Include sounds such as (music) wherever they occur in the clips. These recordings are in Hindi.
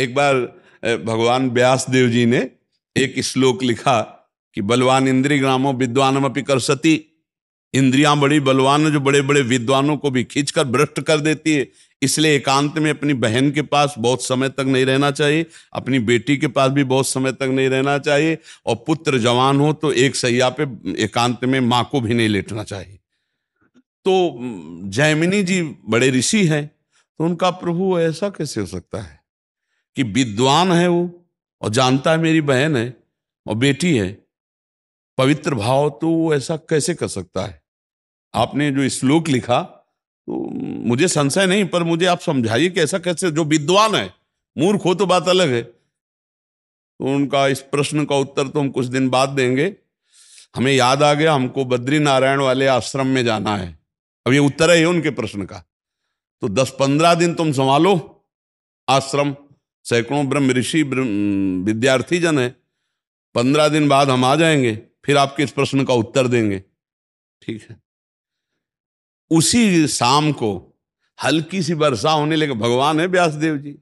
एक बार भगवान व्यास देव जी ने एक श्लोक लिखा कि बलवान इंद्री ग्रामो विद्वान अपी कर सती इंद्रियां बड़ी बलवान जो बड़े बड़े विद्वानों को भी खींचकर भ्रष्ट कर देती है इसलिए एकांत में अपनी बहन के पास बहुत समय तक नहीं रहना चाहिए अपनी बेटी के पास भी बहुत समय तक नहीं रहना चाहिए और पुत्र जवान हो तो एक सैया पे एकांत में माँ को भी नहीं लेटना चाहिए तो जैमिनी जी बड़े ऋषि हैं तो उनका प्रभु ऐसा कैसे हो सकता है कि विद्वान है वो और जानता है मेरी बहन है और बेटी है पवित्र भाव तो वो ऐसा कैसे कर सकता है आपने जो श्लोक लिखा तो मुझे संशय नहीं पर मुझे आप समझाइए कि ऐसा कैसे जो विद्वान है मूर्ख हो तो बात अलग है तो उनका इस प्रश्न का उत्तर तो हम कुछ दिन बाद देंगे हमें याद आ गया हमको बद्री नारायण वाले आश्रम में जाना है अब ये उत्तर है उनके प्रश्न का तो दस पंद्रह दिन तुम संभालो आश्रम सैकड़ों ब्रह्म ऋषि विद्यार्थी जन है पंद्रह दिन बाद हम आ जाएंगे फिर आपके इस प्रश्न का उत्तर देंगे ठीक है उसी शाम को हल्की सी वर्षा होने लगे भगवान है व्यासदेव जी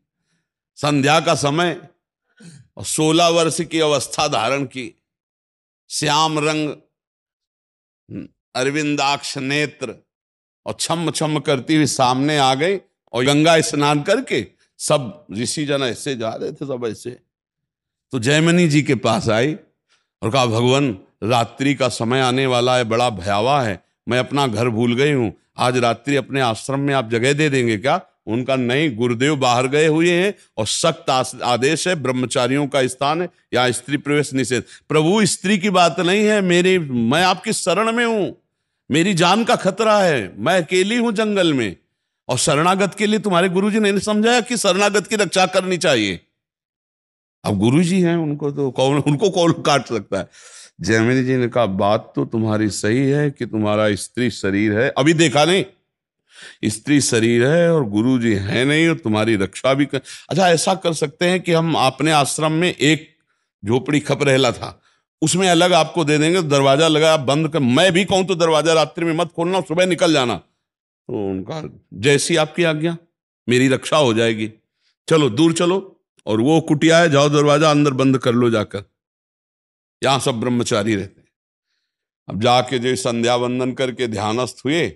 संध्या का समय और सोलह वर्ष की अवस्था धारण की श्याम रंग अरविंदाक्ष नेत्र और छम छम करती हुई सामने आ गई और गंगा स्नान करके सब ऋषि जन ऐसे जा रहे थे सब ऐसे तो जयमनी जी के पास आई और कहा भगवान रात्रि का समय आने वाला है बड़ा भयावह है मैं अपना घर भूल गई हूँ आज रात्रि अपने आश्रम में आप जगह दे देंगे क्या उनका नहीं गुरुदेव बाहर गए हुए हैं और सख्त आदेश है ब्रह्मचारियों का स्थान है या स्त्री प्रवेश निषेध प्रभु स्त्री की बात नहीं है मेरी मैं आपकी शरण में हूँ मेरी जान का खतरा है मैं अकेली हूँ जंगल में और शरणागत के लिए तुम्हारे गुरु जी ने समझाया कि शरणागत की रक्षा करनी चाहिए अब गुरु जी हैं उनको तो कौन उनको कौन काट सकता है जयमिनी जी ने कहा बात तो तुम्हारी सही है कि तुम्हारा स्त्री शरीर है अभी देखा नहीं स्त्री शरीर है और गुरु जी है नहीं और तुम्हारी रक्षा भी कर अच्छा ऐसा कर सकते हैं कि हम अपने आश्रम में एक झोपड़ी खप रहला था उसमें अलग आपको दे देंगे दरवाजा लगा आप बंद कर मैं भी कहूं तो दरवाजा रात्रि में मत खोलना सुबह निकल जाना तो उनका जैसी आपकी आज्ञा मेरी रक्षा हो जाएगी चलो दूर चलो और वो कुटिया है जाओ दरवाजा अंदर बंद कर लो जाकर यहां सब ब्रह्मचारी रहते हैं अब जाके जो संध्या वंदन करके ध्यानस्थ हुए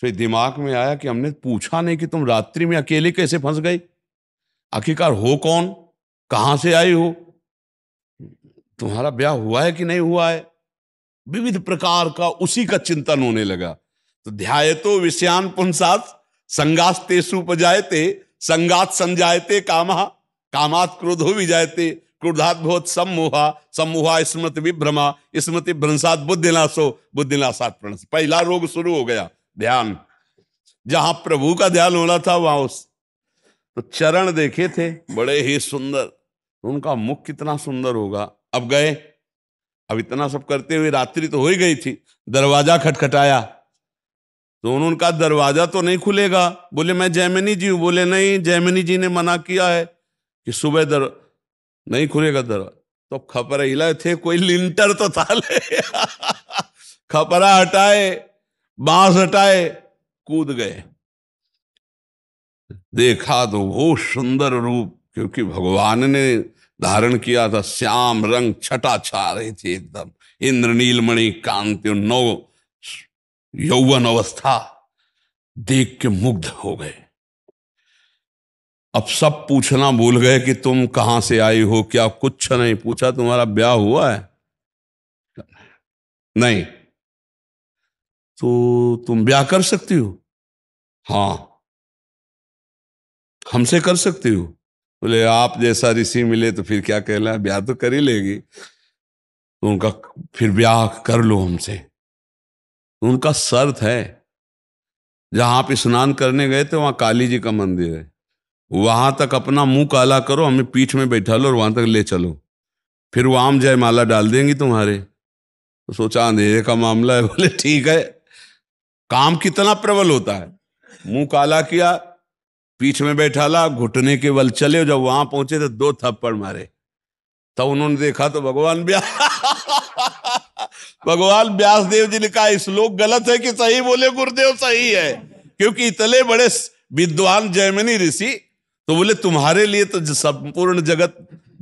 फिर दिमाग में आया कि हमने पूछा नहीं कि तुम रात्रि में अकेले कैसे फंस गई आखिरकार हो कौन कहां से आई हो तुम्हारा ब्याह हुआ है कि नहीं हुआ है विविध प्रकार का उसी का चिंतन होने लगा तो ध्याय तो विषयान पुंसात संगास्ते सुपजायते संगात संजायते कामा कामात हो भी जायते क्रोधात बहुत सम्मोहा सम्मोहा स्मृति विभ्रमा स्मृति भ्रंसात बुद्धिनाशो बुद्धिनाशात प्रणस पहला रोग शुरू हो गया ध्यान जहां प्रभु का ध्यान होना था वहां उस तो चरण देखे थे बड़े ही सुंदर उनका मुख कितना सुंदर होगा अब गए अब इतना सब करते हुए रात्रि तो हो ही गई थी दरवाजा खटखटाया तो उनका दरवाज़ा तो नहीं खुलेगा बोले मैं जैमिनी जी हूं बोले नहीं जैमिनी जी ने मना किया है कि सुबह दर नहीं खुलेगा दरवाजा तो खपरा हिलाए थे कोई लिंटर तो था ले (laughs) खपरा हटाए बांस हटाए कूद गए देखा तो वो सुंदर रूप क्योंकि भगवान ने धारण किया था श्याम रंग छटा छा रही थी एकदम इंद्र नीलमणि कांति नौ यौवन अवस्था देख के मुग्ध हो गए अब सब पूछना भूल गए कि तुम कहां से आई हो क्या कुछ नहीं पूछा तुम्हारा ब्याह हुआ है नहीं तो तुम ब्याह कर सकती हो हाँ हमसे कर सकती हो बोले आप जैसा ऋषि मिले तो फिर क्या कहला ब्याह तो कर ही लेगी तो उनका फिर ब्याह कर लो हमसे उनका सर्थ है जहां आप स्नान करने गए थे वहां काली जी का मंदिर है वहां तक अपना मुंह काला करो हमें पीठ में बैठा लो और वहां तक ले चलो फिर वो आम जयमाला डाल देंगी तुम्हारे तो सोचा अंधेरे का मामला है बोले ठीक है काम कितना प्रबल होता है मुंह काला किया पीठ में बैठा ला घुटने के बल चले जब वहां पहुंचे तो दो थप्पड़ मारे तब उन्होंने देखा तो भगवान भी (laughs) भगवान व्यास देव जी ने कहा श्लोक गलत है कि सही बोले गुरुदेव सही है क्योंकि इतने बड़े विद्वान जैमिनी ऋषि तो बोले तुम्हारे लिए तो संपूर्ण जगत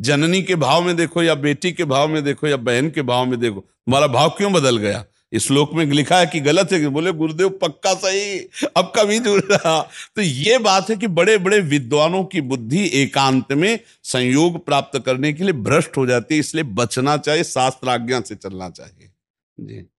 जननी के भाव में देखो या बेटी के भाव में देखो या बहन के भाव में देखो तुम्हारा भाव क्यों बदल गया श्लोक में लिखा है कि गलत है कि बोले गुरुदेव पक्का सही अब कभी जुड़ रहा तो ये बात है कि बड़े बड़े विद्वानों की बुद्धि एकांत में संयोग प्राप्त करने के लिए भ्रष्ट हो जाती है इसलिए बचना चाहिए शास्त्राज्ञा से चलना चाहिए день